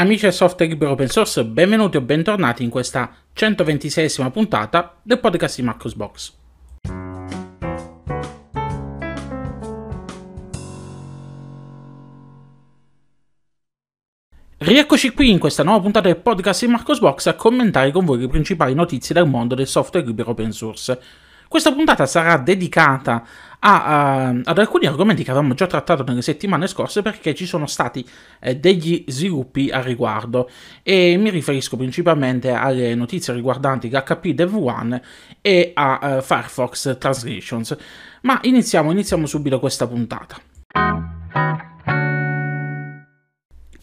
Amici del software libero open source, benvenuti o bentornati in questa 126esima puntata del podcast di Marcos Box. Rieccoci qui in questa nuova puntata del podcast di Marcos Box a commentare con voi le principali notizie dal mondo del software libero open source. Questa puntata sarà dedicata a, uh, ad alcuni argomenti che avevamo già trattato nelle settimane scorse perché ci sono stati eh, degli sviluppi a riguardo e mi riferisco principalmente alle notizie riguardanti l'HP Dev One e a uh, Firefox Translations. Ma iniziamo, iniziamo subito questa puntata.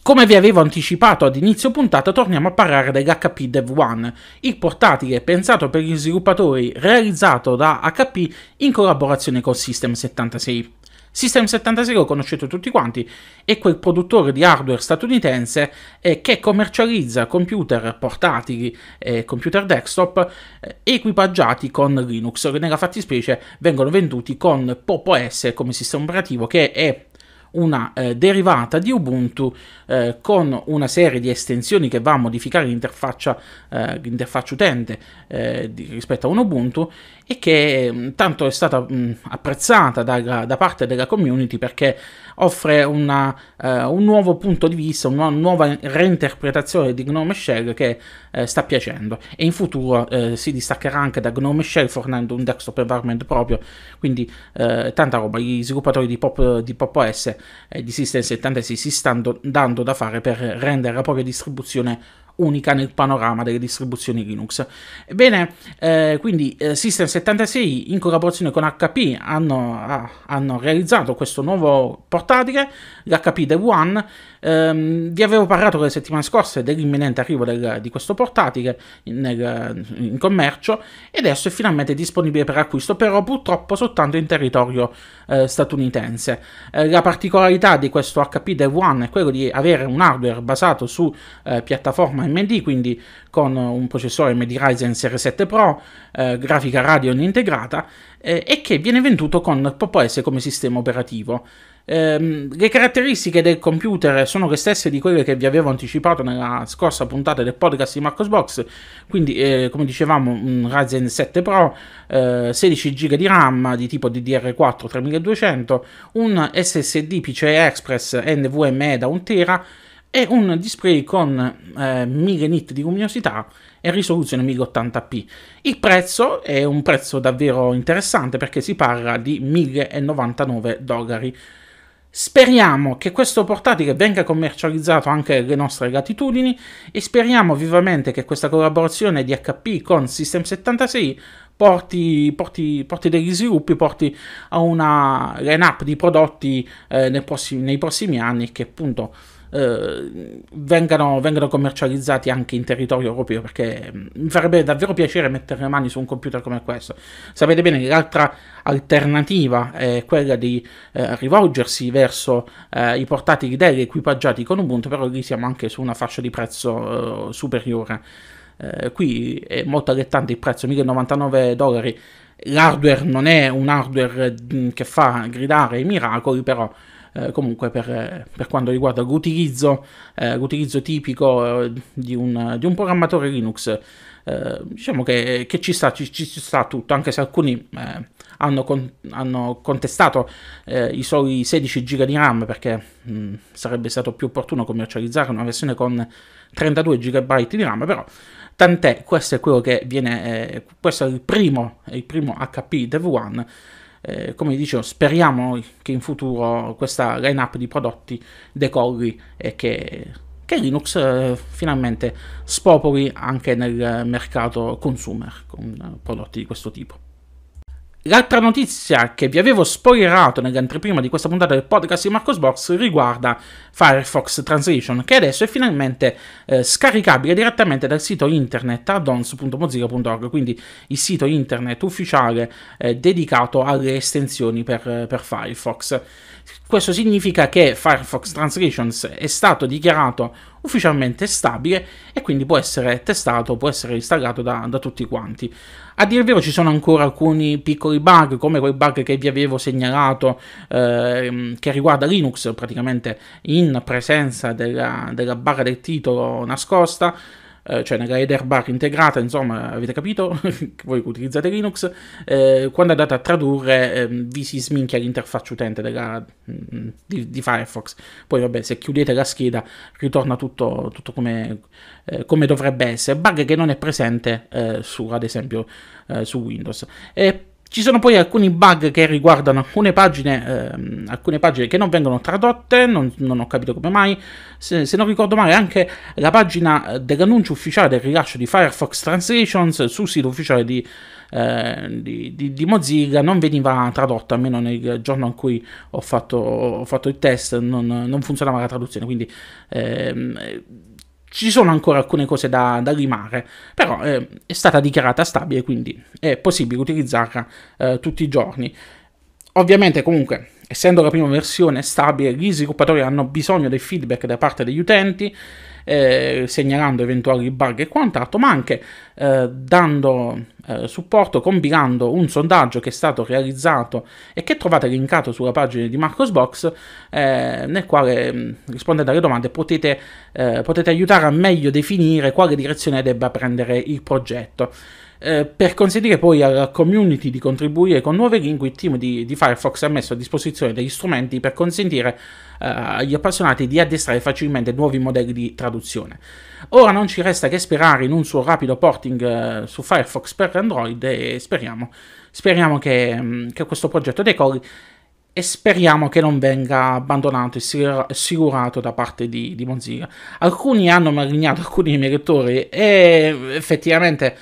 Come vi avevo anticipato ad inizio puntata, torniamo a parlare dell'HP Dev One, il portatile pensato per gli sviluppatori realizzato da HP in collaborazione con System76. System76 lo conoscete tutti quanti, è quel produttore di hardware statunitense eh, che commercializza computer portatili e eh, computer desktop eh, equipaggiati con Linux, che nella fattispecie vengono venduti con Popo S come sistema operativo che è una eh, derivata di Ubuntu eh, con una serie di estensioni che va a modificare l'interfaccia, eh, l'interfaccia utente eh, di, rispetto a un Ubuntu e che mm, tanto è stata mh, mm, apprezzata da, da parte della community perché offre una, eh, un nuovo punto di vista, una nuova reinterpretazione di Gnome Shell che eh, sta piacendo e in futuro eh, si distaccherà anche da Gnome Shell fornendo un desktop environment proprio, quindi eh, tanta roba, gli sviluppatori di Pop, di Pop OS e di System 76 si stanno dando da fare per rendere la propria distribuzione unica nel panorama delle distribuzioni Linux. Bene, eh, quindi eh, System76 in collaborazione con HP hanno, ah, hanno, realizzato questo nuovo portatile, l'HP The One. Ehm, vi avevo parlato le settimane scorse dell'imminente arrivo del, di questo portatile nel, in commercio e adesso è finalmente disponibile per acquisto, però purtroppo soltanto in territorio eh, statunitense. Eh, la particolarità di questo HP The One è quello di avere un hardware basato su eh, piattaforma AMD, quindi con un processore AMD Ryzen Series 7 Pro, eh, grafica Radeon integrata eh, e che viene venduto con Pop OS come sistema operativo. Ehm, le caratteristiche del computer sono le stesse di quelle che vi avevo anticipato nella scorsa puntata del podcast di Marcosbox, quindi eh, come dicevamo un Ryzen 7 Pro, 16 eh, GB di RAM di tipo DDR4 3200, un SSD PCI Express NVMe da 1 tera, e un display con eh, 1000 nit di luminosità e risoluzione 1080p. Il prezzo è un prezzo davvero interessante perché si parla di 1099 dollari. Speriamo che questo portatile venga commercializzato anche alle nostre latitudini e speriamo vivamente che questa collaborazione di HP con System76 porti, porti, porti degli sviluppi, porti a una line-up di prodotti eh, nei, prossimi, nei prossimi anni che appunto eh, vengano, vengano, commercializzati anche in territorio europeo perché mm, mi farebbe davvero piacere mettere le mani su un computer come questo. Sapete bene che l'altra alternativa è quella di eh, rivolgersi verso eh, i portatili Dell equipaggiati con Ubuntu, però lì siamo anche su una fascia di prezzo eh, superiore. Eh, qui è molto allettante il prezzo, 1099 dollari. L'hardware non è un hardware mm, che fa gridare i miracoli, però eh, comunque per, per, quanto riguarda l'utilizzo, eh, l'utilizzo tipico eh, di un, di un, programmatore Linux, eh, diciamo che, che ci, sta, ci, ci, sta, tutto, anche se alcuni eh, hanno, con, hanno, contestato i soli 16 GB di RAM perché mh, mm, sarebbe stato più opportuno commercializzare una versione con 32 GB di RAM, però tant'è, questo è quello che viene, questo è il primo, il primo HP Dev One eh, come dicevo, speriamo che in futuro questa lineup di prodotti decolli e che, che Linux eh, finalmente spopoli anche nel mercato consumer con prodotti di questo tipo. L'altra notizia che vi avevo spoilerato nell'anteprima di questa puntata del podcast di Marcosbox riguarda Firefox Translation, che adesso è finalmente eh, scaricabile direttamente dal sito internet addons.mozilla.org, quindi il sito internet ufficiale eh, dedicato alle estensioni per, per Firefox. Questo significa che Firefox Translations è stato dichiarato ufficialmente stabile e quindi può essere testato, può essere installato da, da tutti quanti. A dire il vero ci sono ancora alcuni piccoli bug, come quel bug che vi avevo segnalato eh, che riguarda Linux, praticamente in presenza della, della barra del titolo nascosta, eh, cioè nella header bar integrata, insomma avete capito, voi che utilizzate Linux, eh, quando andate a tradurre eh, vi si sminchia l'interfaccia utente della, mm, di, di, Firefox. Poi vabbè, se chiudete la scheda ritorna tutto, tutto come, eh, come, dovrebbe essere, bug che non è presente eh, su ad esempio su Windows. E ci sono poi alcuni bug che riguardano alcune pagine, ehm, alcune pagine che non vengono tradotte, non, non ho capito come mai. Se, se, non ricordo male, anche la pagina eh, dell'annuncio ufficiale del rilascio di Firefox Translations sul sito ufficiale di, eh, di, di, di Mozilla non veniva tradotta, almeno nel giorno in cui ho fatto, ho fatto il test non, non, funzionava la traduzione. Quindi ehm, ci sono ancora alcune cose da, da limare, però eh, è stata dichiarata stabile, quindi è possibile utilizzarla eh, tutti i giorni. Ovviamente comunque, essendo la prima versione stabile, gli sviluppatori hanno bisogno del feedback da parte degli utenti eh, segnalando eventuali bug e quant'altro, ma anche eh, dando eh, supporto, compilando un sondaggio che è stato realizzato e che trovate linkato sulla pagina di Marcosbox, eh, nel quale mm, rispondendo alle domande potete, eh, potete aiutare a meglio definire quale direzione debba prendere il progetto. Eh, per consentire poi alla community di contribuire con nuove lingue, il team di, di Firefox ha messo a disposizione degli strumenti per consentire eh, agli appassionati di addestrare facilmente nuovi modelli di traduzione. Ora non ci resta che sperare in un suo rapido porting eh, su Firefox per Android e speriamo, speriamo che, mm, che questo progetto decolli e speriamo che non venga abbandonato e assicurato da parte di, di Mozilla. Alcuni hanno malignato alcuni dei miei lettori e effettivamente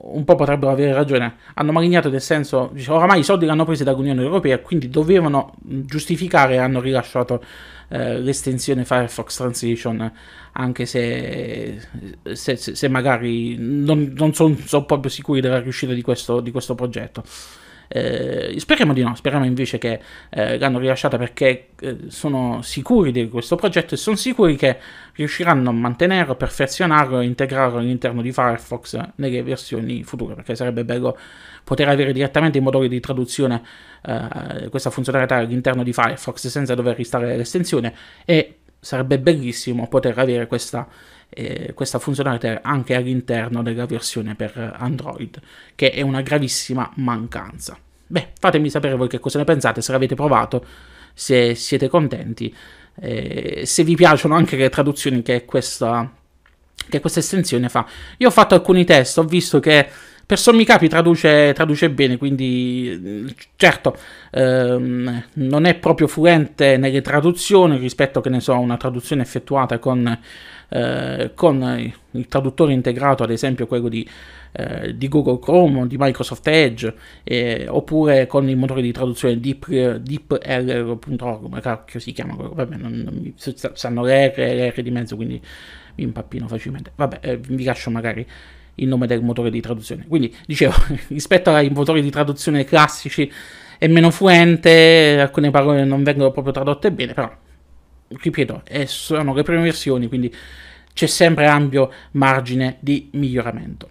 un po' potrebbero avere ragione, hanno marinato nel senso, oramai i soldi li hanno presi dall'Unione Europea, quindi dovevano giustificare e hanno rilasciato eh, l'estensione Firefox Transition, anche se, se, se magari non, non sono son proprio sicuri della riuscita di questo, di questo progetto. Eh, speriamo di no, speriamo invece che eh, l'hanno rilasciata perché eh, sono sicuri di questo progetto e sono sicuri che riusciranno a mantenerlo, perfezionarlo e integrarlo all'interno di Firefox nelle versioni future, perché sarebbe bello poter avere direttamente i motori di traduzione eh, questa funzionalità all'interno di Firefox senza dover ristare l'estensione e sarebbe bellissimo poter avere questa eh, questa funzionalità anche all'interno della versione per Android, che è una gravissima mancanza. Beh, fatemi sapere voi che cosa ne pensate, se l'avete provato, se siete contenti, eh, se vi piacciono anche le traduzioni che questa, che questa estensione fa. Io ho fatto alcuni test, ho visto che per sommi capi traduce, traduce, bene, quindi certo ehm, non è proprio fluente nelle traduzioni rispetto che ne so a una traduzione effettuata con eh, con il traduttore integrato, ad esempio quello di, eh, di Google Chrome, di Microsoft Edge, eh, oppure con il motore di traduzione DeepLR.org, Deep ma cacchio si chiama quello, vabbè, non, non mi, sanno l'R e l'R di mezzo, quindi mi impappino facilmente. Vabbè, eh, vi lascio magari il nome del motore di traduzione. Quindi, dicevo, rispetto ai motori di traduzione classici è meno fluente, alcune parole non vengono proprio tradotte bene, però ripeto, eh, sono le prime versioni, quindi c'è sempre ampio margine di miglioramento.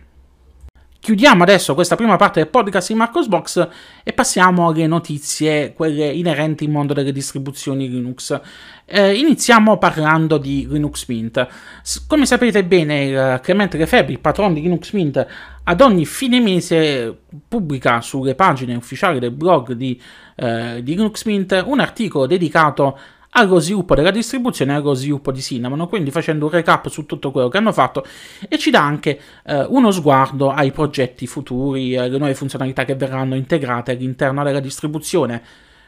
Chiudiamo adesso questa prima parte del podcast di Marcos Box e passiamo alle notizie, quelle inerenti al mondo delle distribuzioni Linux. Eh, iniziamo parlando di Linux Mint. come sapete bene, eh, Clemente Lefebvre, il patrono di Linux Mint, ad ogni fine mese pubblica sulle pagine ufficiali del blog di, eh, di Linux Mint un articolo dedicato allo sviluppo della distribuzione e allo sviluppo di Cinnamon, quindi facendo un recap su tutto quello che hanno fatto e ci dà anche eh, uno sguardo ai progetti futuri, alle nuove funzionalità che verranno integrate all'interno della distribuzione.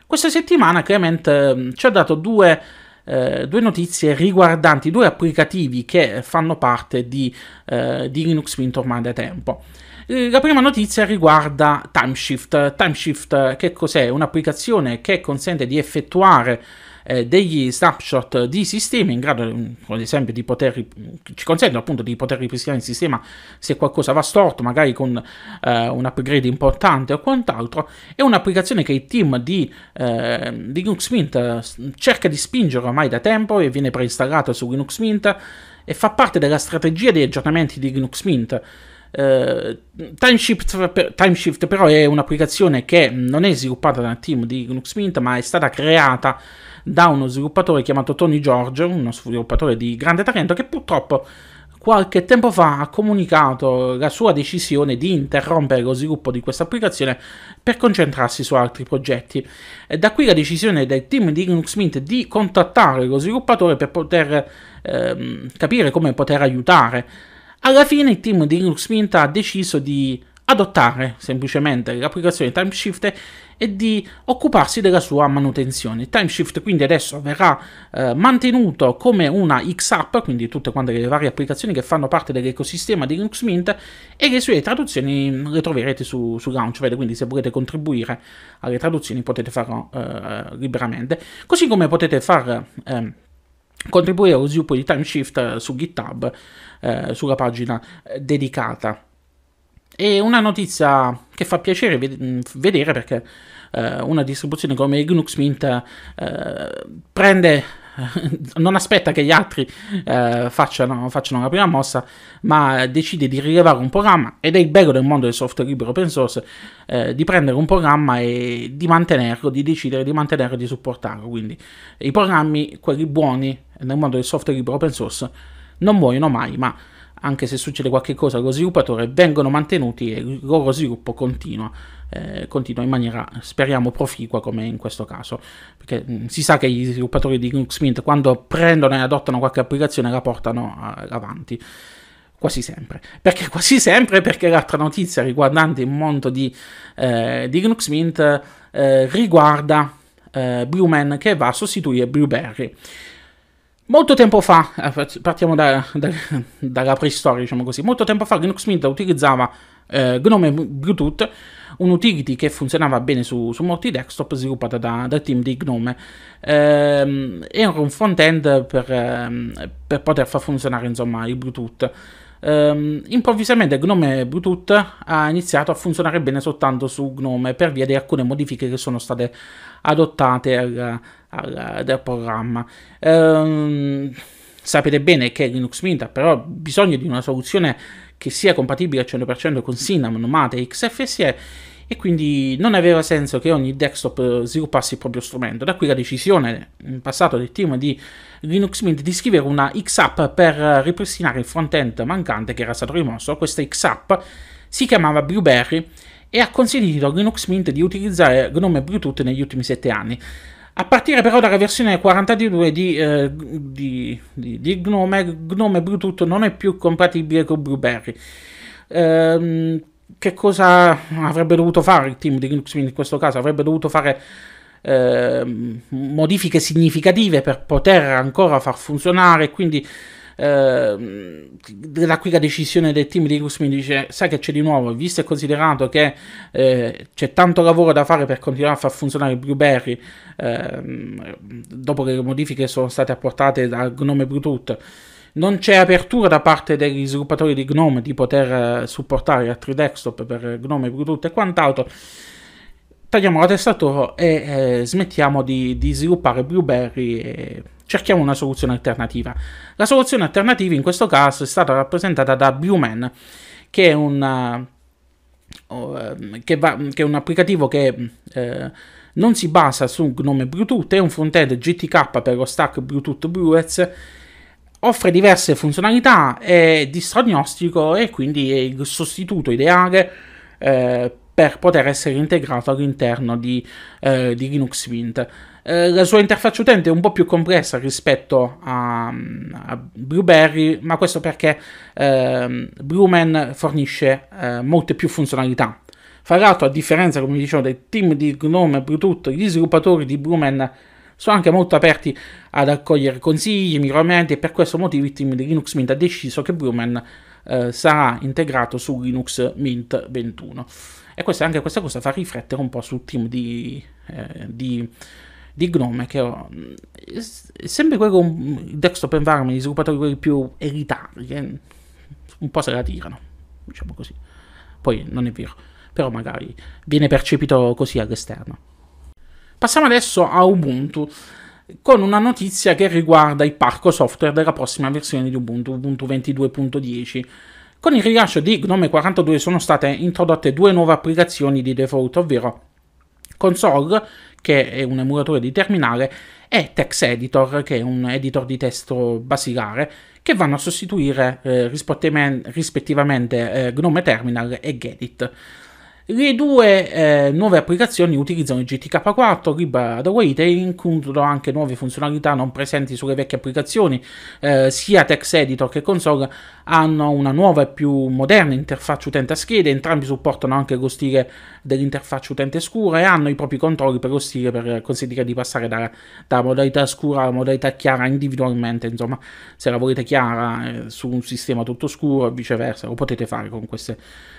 Questa settimana Clement eh, ci ha dato due eh, due notizie riguardanti due applicativi che fanno parte di, eh, di Linux Mint ormai da tempo. Eh, la prima notizia riguarda TimeShift. TimeShift che cos'è? Un'applicazione che consente di effettuare eh, degli snapshot di sistemi in grado, mm, ad esempio, di poter, ci consentono appunto di poter ripristinare il sistema se qualcosa va storto, magari con eh, un upgrade importante o quant'altro. È un'applicazione che il team di, eh, di Linux Mint eh, cerca di spingere ormai da tempo e viene preinstallata su Linux Mint e fa parte della strategia di aggiornamenti di Linux Mint. Uh, Timeshift, Timeshift però è un'applicazione che non è sviluppata dal team di Linux Mint ma è stata creata da uno sviluppatore chiamato Tony George, uno sviluppatore di grande talento che purtroppo qualche tempo fa ha comunicato la sua decisione di interrompere lo sviluppo di questa applicazione per concentrarsi su altri progetti. Da qui la decisione del team di Linux Mint di contattare lo sviluppatore per poter ehm, capire come poter aiutare. Alla fine il team di Linux Mint ha deciso di adottare semplicemente l'applicazione TimeShift e di occuparsi della sua manutenzione. Il timeshift quindi adesso verrà eh, mantenuto come una X-App, quindi tutte quante le varie applicazioni che fanno parte dell'ecosistema di Linux Mint e le sue traduzioni le troverete su, su Launchpad, quindi se volete contribuire alle traduzioni potete farlo eh, liberamente. Così come potete far... Eh, contribuire allo sviluppo di Timeshift eh, su GitHub, eh, sulla pagina eh, dedicata e una notizia che fa piacere mm, vedere perché eh, una distribuzione come Gnux Mint eh, prende non aspetta che gli altri eh, facciano, facciano, la prima mossa, ma decide di rilevare un programma ed è il bello del mondo del software libero open source eh, di prendere un programma e di mantenerlo, di decidere di mantenerlo e di supportarlo. Quindi i programmi, quelli buoni nel mondo del software libero open source, non muoiono mai, ma anche se succede qualcosa allo sviluppatore, vengono mantenuti e il loro sviluppo continua, eh, continua in maniera, speriamo, proficua come in questo caso, perché mm, si sa che gli sviluppatori di Linux Mint quando prendono e adottano qualche applicazione la portano eh, avanti. Quasi sempre. Perché quasi sempre? Perché l'altra notizia riguardante il mondo di, eh, di Linux Mint eh, riguarda eh, Blueman che va a sostituire Blueberry. Molto tempo fa, eh, partiamo da, da, dalla preistoria, diciamo così, molto tempo fa Linux Mint utilizzava eh, Gnome Bluetooth, un'utility che funzionava bene su, su molti desktop sviluppata da, dal team di Gnome. Eh, era un front-end per, ehm, per, poter far funzionare insomma, il Bluetooth. Um, improvvisamente Gnome Bluetooth ha iniziato a funzionare bene soltanto su Gnome per via di alcune modifiche che sono state adottate alla, al, del programma. Ehm, sapete bene che Linux Mint ha però bisogno di una soluzione che sia compatibile al 100% con Cinnamon, Mate e XFSE e quindi non aveva senso che ogni desktop sviluppasse il proprio strumento. Da qui la decisione in passato del team di Linux Mint di scrivere una XApp per ripristinare il frontend mancante che era stato rimosso. Questa XApp si chiamava Blueberry e ha consentito a Linux Mint di utilizzare Gnome Bluetooth negli ultimi 7 anni. A partire però dalla versione 42 di, eh, di, di, di Gnome, Gnome Bluetooth non è più compatibile con Blueberry. Ehm, che cosa avrebbe dovuto fare il team di Linux Mint in questo caso? Avrebbe dovuto fare eh, modifiche significative per poter ancora far funzionare, quindi eh, da qui la decisione del team di Cusmin dice sai che c'è di nuovo, visto e considerato che eh, c'è tanto lavoro da fare per continuare a far funzionare Blueberry eh, dopo che le modifiche sono state apportate da Gnome Bluetooth non c'è apertura da parte degli sviluppatori di Gnome di poter eh, supportare altri desktop per Gnome Bluetooth e quant'altro tagliamo la testa a toro e eh, smettiamo di, di sviluppare Blueberry e cerchiamo una soluzione alternativa. La soluzione alternativa in questo caso è stata rappresentata da Blumen, che è un... Eh, oh, ehm, che, va, che, è un applicativo che eh, non si basa su Gnome Bluetooth, è un frontend GTK per lo stack Bluetooth Brewers, offre diverse funzionalità, è distrognostico e quindi è il sostituto ideale eh, per poter essere integrato all'interno di, eh, di Linux Mint. Eh, la sua interfaccia utente è un po' più complessa rispetto a, a Blueberry, ma questo perché eh, Blumen fornisce eh, molte più funzionalità. Fra l'altro, a differenza, come dicevo, del team di Gnome e Bluetooth, gli sviluppatori di Blumen sono anche molto aperti ad accogliere consigli, miglioramenti e per questo motivo il team di Linux Mint ha deciso che Blumen eh, sarà integrato su Linux Mint 21. E questa, anche questa cosa fa riflettere un po' sul team di, eh, di di Gnome, che ho, è sempre quello il desktop environment, i sviluppatori quelli più elitari, che un po' se la tirano, diciamo così. Poi non è vero, però magari viene percepito così all'esterno. Passiamo adesso a Ubuntu con una notizia che riguarda il parco software della prossima versione di Ubuntu, Ubuntu 22.10. Con il rilascio di Gnome 42 sono state introdotte due nuove applicazioni di default, ovvero console che è un emulatore di terminale, e Text Editor, che è un editor di testo basilare, che vanno a sostituire eh, rispettivamente eh, Gnome Terminal e Gedit. Le due eh, nuove applicazioni utilizzano il GTK4, Libra da Wait e includono anche nuove funzionalità non presenti sulle vecchie applicazioni. Eh, sia Text Editor che Console hanno una nuova e più moderna interfaccia utente a schede, entrambi supportano anche lo stile dell'interfaccia utente scura e hanno i propri controlli per lo stile per consentire di passare dalla da modalità scura alla modalità chiara individualmente, insomma, se la volete chiara eh, su un sistema tutto scuro e viceversa, lo potete fare con queste,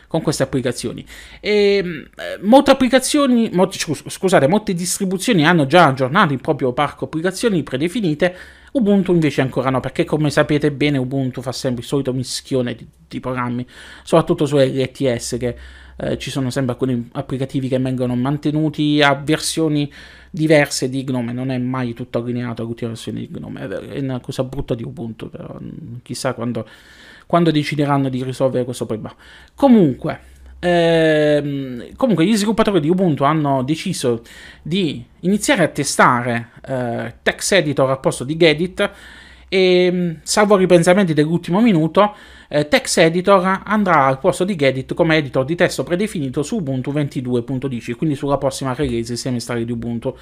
con queste applicazioni. E, ehm, eh, molte applicazioni, molte, scusate, molte distribuzioni hanno già aggiornato il proprio parco applicazioni predefinite, Ubuntu invece ancora no, perché come sapete bene Ubuntu fa sempre il solito mischione di, di programmi, soprattutto su LTS che eh, ci sono sempre alcuni applicativi che vengono mantenuti a versioni diverse di Gnome, non è mai tutto allineato all'ultima versione di Gnome, è una cosa brutta di Ubuntu, però mm, chissà quando, quando decideranno di risolvere questo problema. Comunque, eh, comunque gli sviluppatori di Ubuntu hanno deciso di iniziare a testare eh, Text Editor al posto di Gedit e mm, salvo ripensamenti dell'ultimo minuto, eh, Text Editor andrà al posto di Gedit come editor di testo predefinito su Ubuntu 22.10, quindi sulla prossima release semestrale di Ubuntu.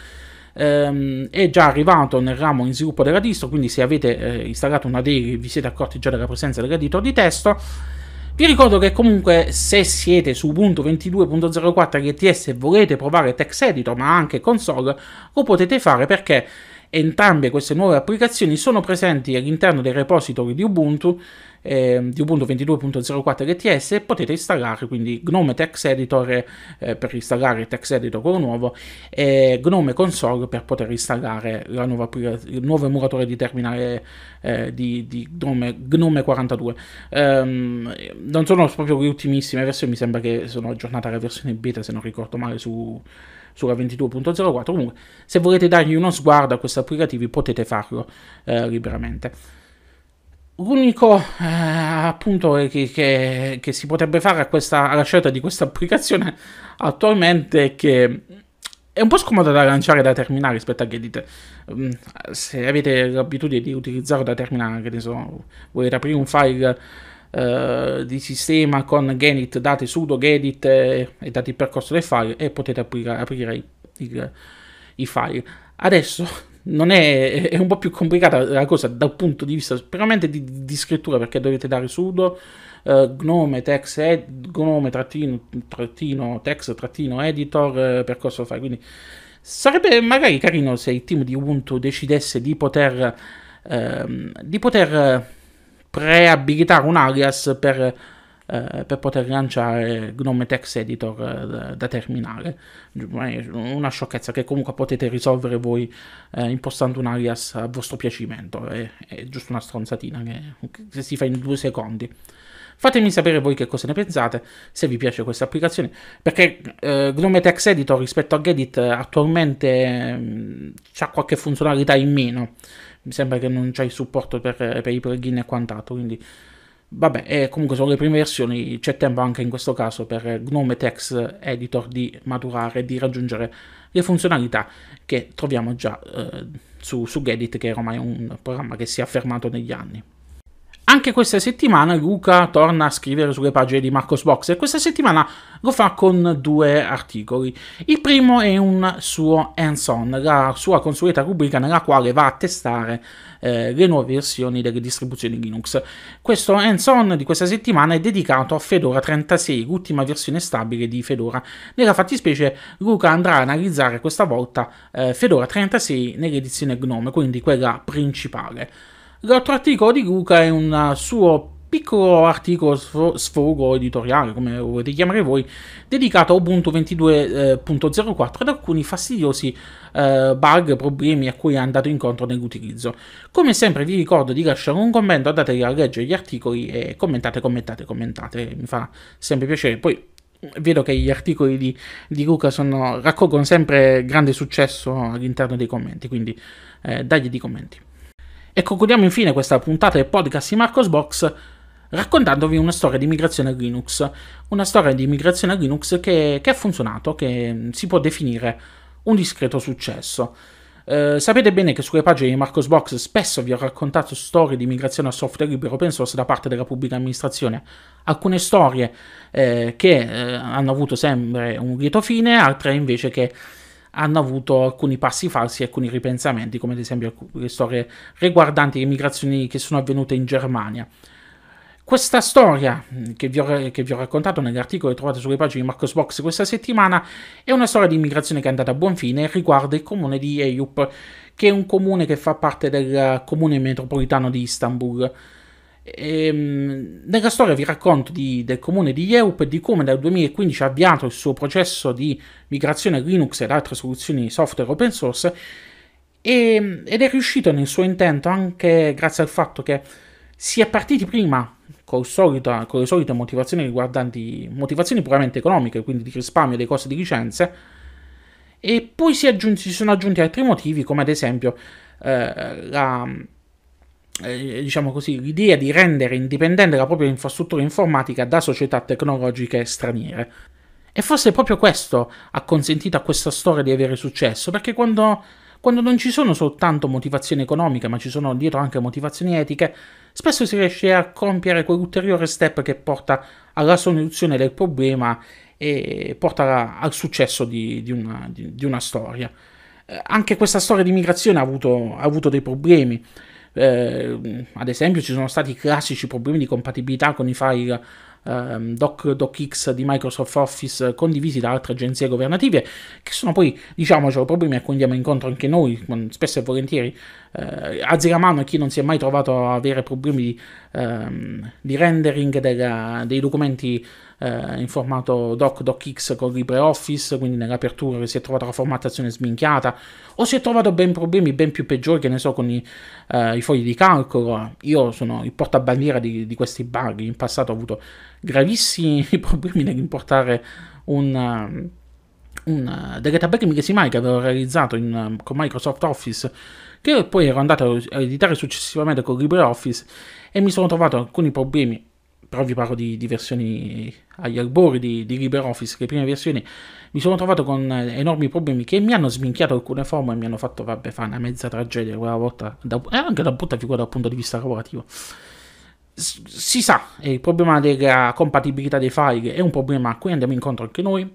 Ehm, è già arrivato nel ramo in sviluppo della distro, quindi se avete eh, installato una daily vi siete accorti già della presenza dell'editor di testo. Vi ricordo che comunque se siete su Ubuntu 22.04 LTS e volete provare Text Editor ma anche console, lo potete fare perché Entrambe queste nuove applicazioni sono presenti all'interno del repository di Ubuntu, eh, di Ubuntu 22.04 LTS e potete installare quindi Gnome Text Editor eh, per installare il Text Editor quello nuovo e Gnome Console per poter installare il nuovo emulatore di terminale eh, di, di Gnome, Gnome 42. Um, ehm, non sono proprio le ultimissime versioni, mi sembra che sono aggiornata la versione beta se non ricordo male su sulla 22.04. Comunque, se volete dargli uno sguardo a questi applicativi, potete farlo eh, liberamente. L'unico eh, appunto eh, che, che, che, si potrebbe fare a questa, alla scelta di questa applicazione attualmente è che è un po' scomodo da lanciare da terminale rispetto a Gedit. Mm, se avete l'abitudine di utilizzarlo da terminale, che ne so, volete aprire un file eh, di sistema con Genit, date sudo, Gedit eh, e date il percorso del file e potete aprire, aprire i, i, i, file. Adesso non è, è un po' più complicata la cosa dal punto di vista puramente di, di scrittura perché dovete dare sudo, Uh, gnome text ed, gnome trattino, trattino text trattino editor eh, percorso file. quindi sarebbe magari carino se il team di Ubuntu decidesse di poter ehm, di poter preabilitare un alias per, eh, per, poter lanciare Gnome Text Editor eh, da terminale. Una sciocchezza che comunque potete risolvere voi eh, impostando un alias a vostro piacimento. È, è giusto una stronzatina che, che si fa in due secondi. Fatemi sapere voi che cosa ne pensate, se vi piace questa applicazione, perché eh, Gnome Text Editor rispetto a Gedit attualmente mh, mm, ha qualche funzionalità in meno mi sembra che non c'è il supporto per, per i plugin e quant'altro, quindi vabbè, eh, comunque sono le prime versioni, c'è tempo anche in questo caso per Gnome Text Editor di maturare e di raggiungere le funzionalità che troviamo già eh, su, su Gedit, che è ormai è un programma che si è affermato negli anni. Anche questa settimana Luca torna a scrivere sulle pagine di Marcos Box e questa settimana lo fa con due articoli. Il primo è un suo hands-on, la sua consueta rubrica nella quale va a testare eh, le nuove versioni delle distribuzioni Linux. Questo hands-on di questa settimana è dedicato a Fedora 36, l'ultima versione stabile di Fedora. Nella fattispecie Luca andrà a analizzare questa volta eh, Fedora 36 nell'edizione Gnome, quindi quella principale. L'altro articolo di Luca è un suo piccolo articolo sfogo editoriale, come volete chiamare voi, dedicato a Ubuntu 22.04 eh, ed alcuni fastidiosi eh, bug, problemi a cui è andato incontro nell'utilizzo. Come sempre vi ricordo di lasciare un commento, datevi a leggere gli articoli e commentate, commentate, commentate, mi fa sempre piacere. Poi mm, vedo che gli articoli di, di Luca sono, raccolgono sempre grande successo all'interno dei commenti, quindi eh, dagli di commenti. E concludiamo infine questa puntata del podcast di Marcos Box raccontandovi una storia di migrazione a Linux. Una storia di migrazione a Linux che, che ha funzionato, che si può definire un discreto successo. Eh, sapete bene che sulle pagine di Marcos Box spesso vi ho raccontato storie di migrazione a software libero open source da parte della pubblica amministrazione. Alcune storie eh, che eh, hanno avuto sempre un lieto fine, altre invece che hanno avuto alcuni passi falsi e alcuni ripensamenti, come ad esempio le storie riguardanti le immigrazioni che sono avvenute in Germania. Questa storia mm, che vi, ho, che vi, ho, raccontato nell'articolo che trovate sulle pagine di Marcos Box questa settimana è una storia di immigrazione che è andata a buon fine e riguarda il comune di Eyup, che è un comune che fa parte del eh, comune metropolitano di Istanbul. E, ehm, nella storia vi racconto di, del comune di Yelp e di come dal 2015 ha avviato il suo processo di migrazione Linux ed altre soluzioni software open source e, ehm, ed è riuscito nel suo intento anche grazie al fatto che si è partiti prima solito, con le solite motivazioni riguardanti motivazioni puramente economiche, quindi di risparmio dei costi di licenze, e poi si, aggiunti, si sono aggiunti altri motivi come ad esempio eh, la eh, eh, diciamo così, l'idea di rendere indipendente la propria infrastruttura informatica da società tecnologiche straniere. E forse proprio questo ha consentito a questa storia di avere successo, perché quando, quando non ci sono soltanto motivazioni economiche, ma ci sono dietro anche motivazioni etiche, spesso si riesce a compiere quell'ulteriore step che porta alla soluzione del problema e porta alla, al successo di, di, una, di, di una, storia. Eh, anche questa storia di migrazione ha avuto, ha avuto dei problemi. Ehm, ad esempio ci sono stati classici problemi di compatibilità con i file eh, doc, DocX di Microsoft Office condivisi da altre agenzie governative che sono poi diciamocelo problemi a cui andiamo incontro anche noi spesso e volentieri eh, alzi la mano chi non si è mai trovato a avere problemi di, ehm, di rendering della, dei documenti eh, in formato doc, docx con LibreOffice, quindi nell'apertura che si è trovata la formattazione sminchiata, o si è trovato ben problemi ben più peggiori, che ne so, con i, eh, i fogli di calcolo. Io sono il portabandiera di, di questi bug, in passato ho avuto gravissimi problemi nell'importare un eh, un, mi eh, tabelle mai che avevo realizzato in, eh, con Microsoft Office, che poi ero andato a editare successivamente con LibreOffice e mi sono trovato alcuni problemi però vi parlo di, di versioni agli albori di, di LibreOffice, le prime versioni, mi sono trovato con eh, enormi problemi che mi hanno sminchiato alcune forme e mi hanno fatto, vabbè, fa una mezza tragedia quella volta, da, è eh, anche da brutta figura dal punto di vista lavorativo. si sa, il problema della compatibilità dei file è un problema a cui andiamo incontro anche noi, eh,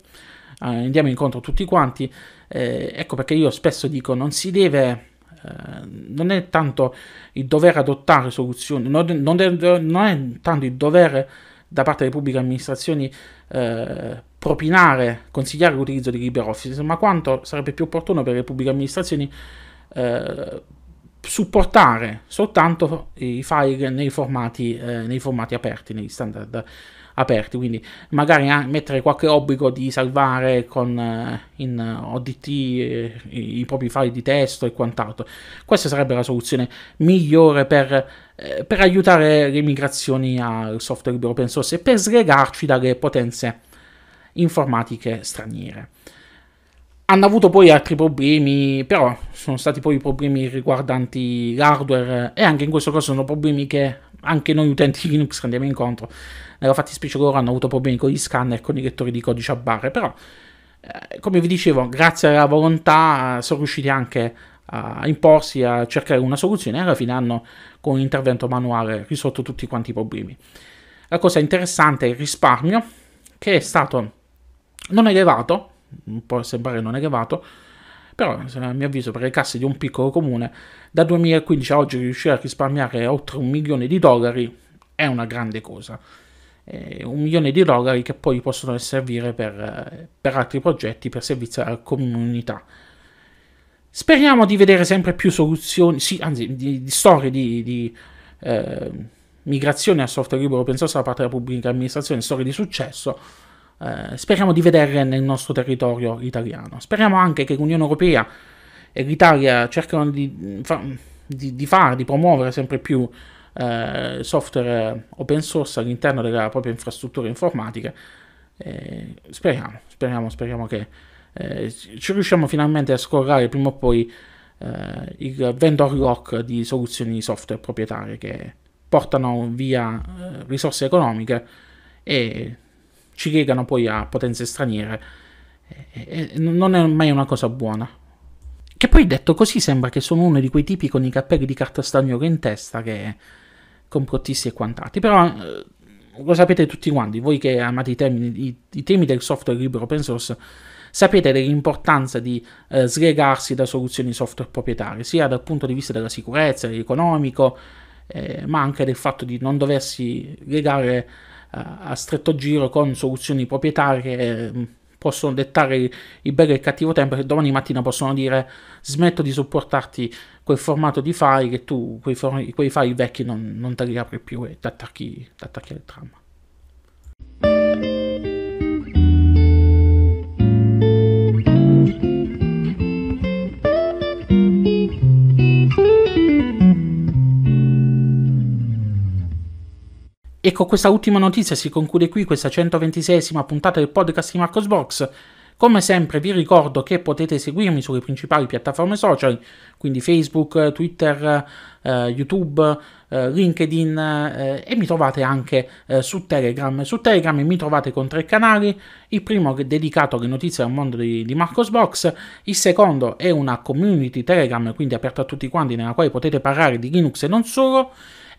andiamo incontro tutti quanti, eh, ecco perché io spesso dico non si deve eh, non è tanto il dover adottare soluzioni, non, non, è, non è tanto il dovere da parte delle pubbliche amministrazioni eh, propinare, consigliare l'utilizzo di LibreOffice, ma quanto sarebbe più opportuno per le pubbliche amministrazioni eh, supportare soltanto i file nei formati, eh, nei formati aperti, negli standard aperti, quindi magari mettere qualche obbligo di salvare con, eh, in ODT eh, i, i propri file di testo e quant'altro. Questa sarebbe la soluzione migliore per, eh, per aiutare le migrazioni al software libero open source e per slegarci dalle potenze informatiche straniere. Hanno avuto poi altri problemi, però sono stati poi problemi riguardanti l'hardware e anche in questo caso sono problemi che anche noi utenti Linux che andiamo incontro, nella fattispecie loro hanno avuto problemi con gli scanner, e con i lettori di codice a barre, però eh, come vi dicevo, grazie alla volontà eh, sono riusciti anche a imporsi, a cercare una soluzione e alla fine hanno con un intervento manuale risolto tutti quanti i problemi. La cosa interessante è il risparmio che è stato non elevato, può sembrare non elevato, però a mio avviso per le casse di un piccolo comune da 2015 a oggi riuscire a risparmiare oltre un milione di dollari è una grande cosa. Eh, un milione di dollari che poi possono servire per, per altri progetti, per servizi alla comunità. Speriamo di vedere sempre più soluzioni, sì, anzi, di, di storie di, di eh, migrazione a software libero open source da parte della pubblica amministrazione, storie di successo eh, speriamo di vederle nel nostro territorio italiano. Speriamo anche che l'Unione Europea e l'Italia cercano di, mm, di, di fare, di promuovere sempre più eh, software open source all'interno della propria infrastruttura informatica. Eh, speriamo, speriamo, speriamo che eh, ci riusciamo finalmente a scorrere prima o poi eh, il vendor lock di soluzioni software proprietarie che portano via risorse economiche e ci legano poi a potenze straniere. E, e non è mai una cosa buona. Che poi detto così sembra che sono uno di quei tipi con i cappelli di carta stagnolo in testa che complottisti e quant'altro. Però eh, lo sapete tutti quanti, voi che amate i temi, i, i temi del software libero open source, sapete dell'importanza di eh, slegarsi da soluzioni software proprietarie, sia dal punto di vista della sicurezza, dell'economico, eh, ma anche del fatto di non doversi legare a stretto giro con soluzioni proprietarie che eh, possono dettare il bello e il cattivo tempo che domani mattina possono dire smetto di supportarti quel formato di file che tu quei, quei file vecchi non, non te li apri più e ti attacchi al tram. E con questa ultima notizia si conclude qui questa 126esima puntata del podcast di Marcos Box. Come sempre vi ricordo che potete seguirmi sulle principali piattaforme social, quindi Facebook, Twitter, eh, YouTube, eh, LinkedIn eh, e mi trovate anche eh, su Telegram. Su Telegram mi trovate con tre canali, il primo è dedicato alle notizie del mondo di, di Box, il secondo è una community Telegram, quindi aperta a tutti quanti, nella quale potete parlare di Linux e non solo,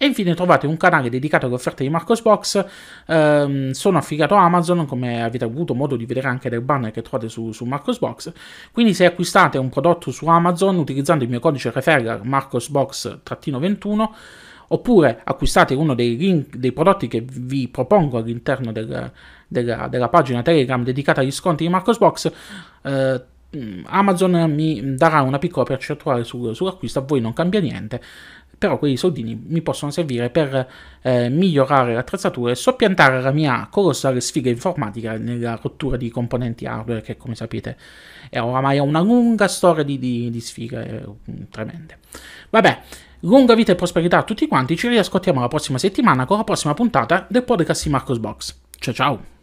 e infine trovate un canale dedicato alle offerte di Marcosbox, ehm, sono affiliato a Amazon, come avete avuto modo di vedere anche dal banner che trovate su, su Marcosbox. Quindi se acquistate un prodotto su Amazon utilizzando il mio codice referral marcosbox-21, oppure acquistate uno dei link dei prodotti che vi propongo all'interno del, della, della, pagina Telegram dedicata agli sconti di Marcosbox. Eh, Amazon mi darà una piccola percentuale sull'acquisto, a voi non cambia niente, però quei soldini mi possono servire per eh, migliorare l'attrezzatura e soppiantare la mia colossale sfiga informatica nella rottura di componenti hardware che come sapete è oramai una lunga storia di, di, di sfighe eh, tremende. Vabbè, lunga vita e prosperità a tutti quanti, ci riascoltiamo la prossima settimana con la prossima puntata del podcast di Marcos Box. Ciao ciao!